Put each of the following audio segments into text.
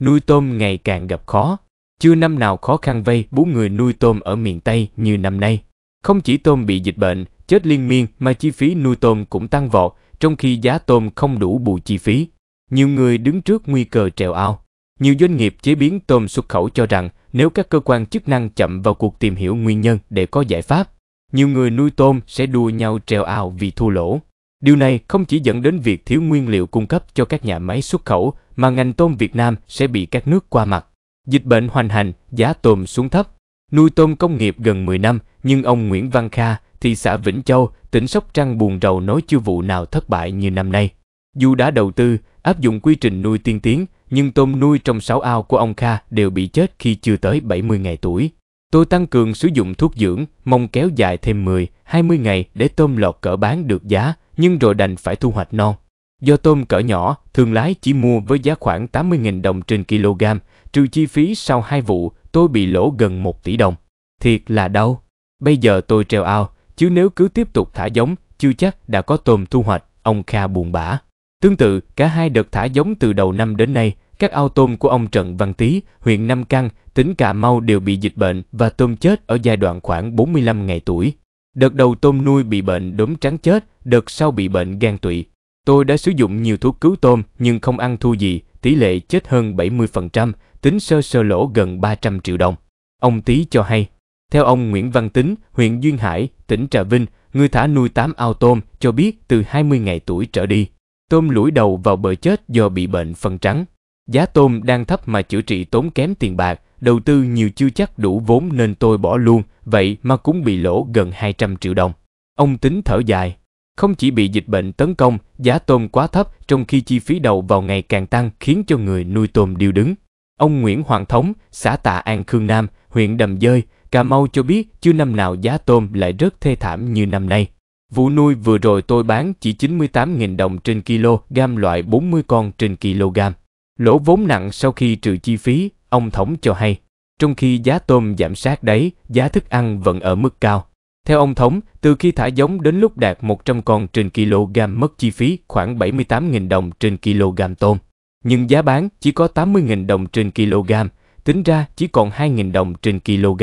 nuôi tôm ngày càng gặp khó. Chưa năm nào khó khăn vây bốn người nuôi tôm ở miền Tây như năm nay. Không chỉ tôm bị dịch bệnh, chết liên miên mà chi phí nuôi tôm cũng tăng vọt, trong khi giá tôm không đủ bù chi phí. Nhiều người đứng trước nguy cơ trèo ao. Nhiều doanh nghiệp chế biến tôm xuất khẩu cho rằng nếu các cơ quan chức năng chậm vào cuộc tìm hiểu nguyên nhân để có giải pháp, nhiều người nuôi tôm sẽ đua nhau trèo ao vì thua lỗ. Điều này không chỉ dẫn đến việc thiếu nguyên liệu cung cấp cho các nhà máy xuất khẩu, mà ngành tôm Việt Nam sẽ bị các nước qua mặt. Dịch bệnh hoành hành, giá tôm xuống thấp. Nuôi tôm công nghiệp gần 10 năm, nhưng ông Nguyễn Văn Kha, thị xã Vĩnh Châu, tỉnh Sóc Trăng buồn rầu nói chưa vụ nào thất bại như năm nay. Dù đã đầu tư, áp dụng quy trình nuôi tiên tiến, nhưng tôm nuôi trong 6 ao của ông Kha đều bị chết khi chưa tới 70 ngày tuổi. Tôi tăng cường sử dụng thuốc dưỡng, mong kéo dài thêm 10, 20 ngày để tôm lọt cỡ bán được giá, nhưng rồi đành phải thu hoạch non. Do tôm cỡ nhỏ, thương lái chỉ mua với giá khoảng 80.000 đồng trên kg, trừ chi phí sau hai vụ, tôi bị lỗ gần 1 tỷ đồng. Thiệt là đau. Bây giờ tôi treo ao, chứ nếu cứ tiếp tục thả giống, chưa chắc đã có tôm thu hoạch, ông Kha buồn bã. Tương tự, cả hai đợt thả giống từ đầu năm đến nay, các ao tôm của ông Trần Văn Tý, huyện Nam Căn, tỉnh Cà Mau đều bị dịch bệnh và tôm chết ở giai đoạn khoảng 45 ngày tuổi. Đợt đầu tôm nuôi bị bệnh đốm trắng chết, đợt sau bị bệnh gan tụy. Tôi đã sử dụng nhiều thuốc cứu tôm nhưng không ăn thu gì, tỷ lệ chết hơn 70%, tính sơ sơ lỗ gần 300 triệu đồng. Ông Tý cho hay, theo ông Nguyễn Văn Tính, huyện Duyên Hải, tỉnh Trà Vinh, người thả nuôi 8 ao tôm cho biết từ 20 ngày tuổi trở đi, tôm lủi đầu vào bờ chết do bị bệnh phân trắng. Giá tôm đang thấp mà chữa trị tốn kém tiền bạc, đầu tư nhiều chưa chắc đủ vốn nên tôi bỏ luôn, vậy mà cũng bị lỗ gần 200 triệu đồng. Ông tính thở dài. Không chỉ bị dịch bệnh tấn công, giá tôm quá thấp trong khi chi phí đầu vào ngày càng tăng khiến cho người nuôi tôm điêu đứng. Ông Nguyễn Hoàng Thống, xã Tạ An Khương Nam, huyện Đầm Dơi, Cà Mau cho biết chưa năm nào giá tôm lại rất thê thảm như năm nay. Vụ nuôi vừa rồi tôi bán chỉ 98.000 đồng trên kg, gam loại 40 con trên kg. Lỗ vốn nặng sau khi trừ chi phí, Ông Thống cho hay, trong khi giá tôm giảm sát đáy, giá thức ăn vẫn ở mức cao. Theo ông Thống, từ khi thả giống đến lúc đạt 100 con trên kg mất chi phí khoảng 78.000 đồng trên kg tôm. Nhưng giá bán chỉ có 80.000 đồng trên kg, tính ra chỉ còn 2.000 đồng trên kg.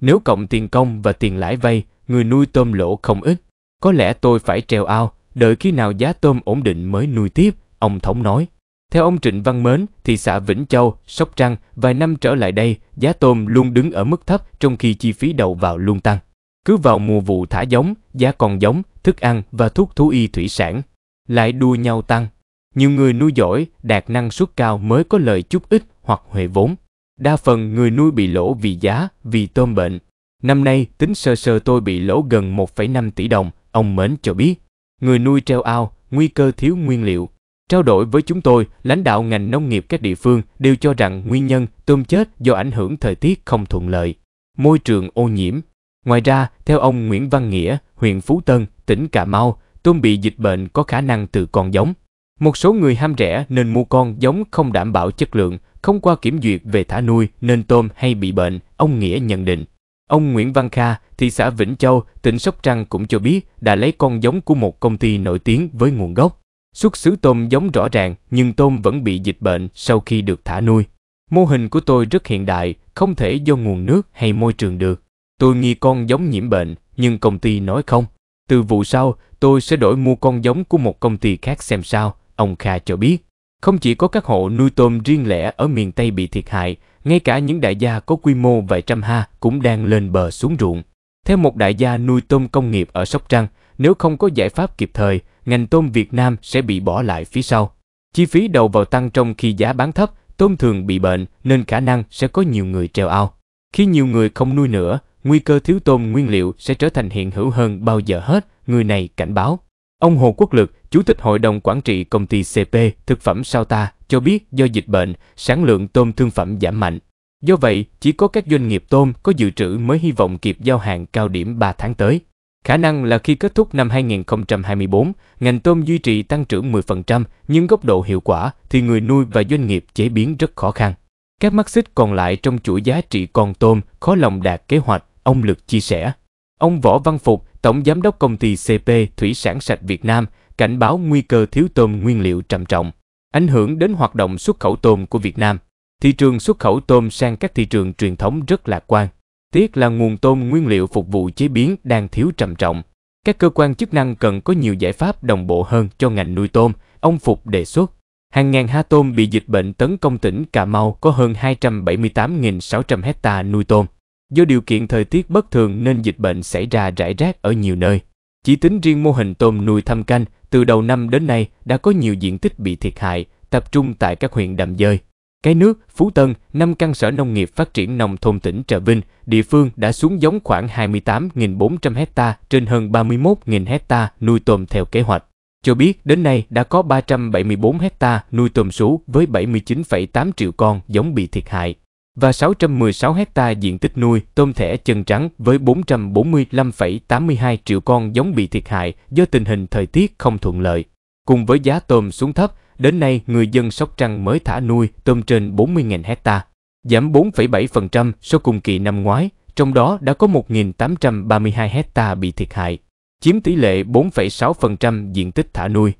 Nếu cộng tiền công và tiền lãi vay, người nuôi tôm lỗ không ít. Có lẽ tôi phải treo ao, đợi khi nào giá tôm ổn định mới nuôi tiếp, ông Thống nói. Theo ông Trịnh Văn Mến, thị xã Vĩnh Châu, Sóc Trăng vài năm trở lại đây, giá tôm luôn đứng ở mức thấp trong khi chi phí đầu vào luôn tăng. Cứ vào mùa vụ thả giống, giá còn giống, thức ăn và thuốc thú y thủy sản lại đua nhau tăng. Nhiều người nuôi giỏi, đạt năng suất cao mới có lời chút ít hoặc huệ vốn. Đa phần người nuôi bị lỗ vì giá, vì tôm bệnh. Năm nay, tính sơ sơ tôi bị lỗ gần 1,5 tỷ đồng, ông Mến cho biết. Người nuôi treo ao, nguy cơ thiếu nguyên liệu, Trao đổi với chúng tôi, lãnh đạo ngành nông nghiệp các địa phương đều cho rằng nguyên nhân tôm chết do ảnh hưởng thời tiết không thuận lợi, môi trường ô nhiễm. Ngoài ra, theo ông Nguyễn Văn Nghĩa, huyện Phú Tân, tỉnh Cà Mau, tôm bị dịch bệnh có khả năng từ con giống. Một số người ham rẻ nên mua con giống không đảm bảo chất lượng, không qua kiểm duyệt về thả nuôi nên tôm hay bị bệnh, ông Nghĩa nhận định. Ông Nguyễn Văn Kha, thị xã Vĩnh Châu, tỉnh Sóc Trăng cũng cho biết đã lấy con giống của một công ty nổi tiếng với nguồn gốc Xuất xứ tôm giống rõ ràng nhưng tôm vẫn bị dịch bệnh sau khi được thả nuôi. Mô hình của tôi rất hiện đại, không thể do nguồn nước hay môi trường được. Tôi nghi con giống nhiễm bệnh nhưng công ty nói không. Từ vụ sau, tôi sẽ đổi mua con giống của một công ty khác xem sao, ông Kha cho biết. Không chỉ có các hộ nuôi tôm riêng lẻ ở miền Tây bị thiệt hại, ngay cả những đại gia có quy mô vài trăm ha cũng đang lên bờ xuống ruộng. Theo một đại gia nuôi tôm công nghiệp ở Sóc Trăng, nếu không có giải pháp kịp thời, ngành tôm Việt Nam sẽ bị bỏ lại phía sau. Chi phí đầu vào tăng trong khi giá bán thấp, tôm thường bị bệnh nên khả năng sẽ có nhiều người treo ao. Khi nhiều người không nuôi nữa, nguy cơ thiếu tôm nguyên liệu sẽ trở thành hiện hữu hơn bao giờ hết, người này cảnh báo. Ông Hồ Quốc Lực, Chủ tịch Hội đồng Quản trị Công ty CP Thực phẩm Sao Ta cho biết do dịch bệnh, sản lượng tôm thương phẩm giảm mạnh. Do vậy, chỉ có các doanh nghiệp tôm có dự trữ mới hy vọng kịp giao hàng cao điểm 3 tháng tới. Khả năng là khi kết thúc năm 2024, ngành tôm duy trì tăng trưởng 10%, nhưng góc độ hiệu quả thì người nuôi và doanh nghiệp chế biến rất khó khăn. Các mắt xích còn lại trong chuỗi giá trị con tôm khó lòng đạt kế hoạch, ông Lực chia sẻ. Ông Võ Văn Phục, Tổng Giám đốc Công ty CP Thủy sản sạch Việt Nam, cảnh báo nguy cơ thiếu tôm nguyên liệu trầm trọng, ảnh hưởng đến hoạt động xuất khẩu tôm của Việt Nam. Thị trường xuất khẩu tôm sang các thị trường truyền thống rất lạc quan. Tiếc là nguồn tôm nguyên liệu phục vụ chế biến đang thiếu trầm trọng. Các cơ quan chức năng cần có nhiều giải pháp đồng bộ hơn cho ngành nuôi tôm, ông Phục đề xuất. Hàng ngàn ha tôm bị dịch bệnh tấn công tỉnh Cà Mau có hơn 278.600 hecta nuôi tôm. Do điều kiện thời tiết bất thường nên dịch bệnh xảy ra rải rác ở nhiều nơi. Chỉ tính riêng mô hình tôm nuôi thăm canh, từ đầu năm đến nay đã có nhiều diện tích bị thiệt hại, tập trung tại các huyện đầm dơi, cái nước, Phú Tân, 5 căn sở nông nghiệp phát triển nông thôn tỉnh Trà Vinh, địa phương đã xuống giống khoảng 28.400 hecta trên hơn 31.000 hecta nuôi tôm theo kế hoạch. Cho biết đến nay đã có 374 hecta nuôi tôm sú với 79,8 triệu con giống bị thiệt hại và 616 hecta diện tích nuôi tôm thẻ chân trắng với 445,82 triệu con giống bị thiệt hại do tình hình thời tiết không thuận lợi. Cùng với giá tôm xuống thấp, Đến nay, người dân Sóc Trăng mới thả nuôi tôm trên 40.000 hecta, giảm 4,7% so cùng kỳ năm ngoái, trong đó đã có 1.832 hecta bị thiệt hại, chiếm tỷ lệ 4,6% diện tích thả nuôi.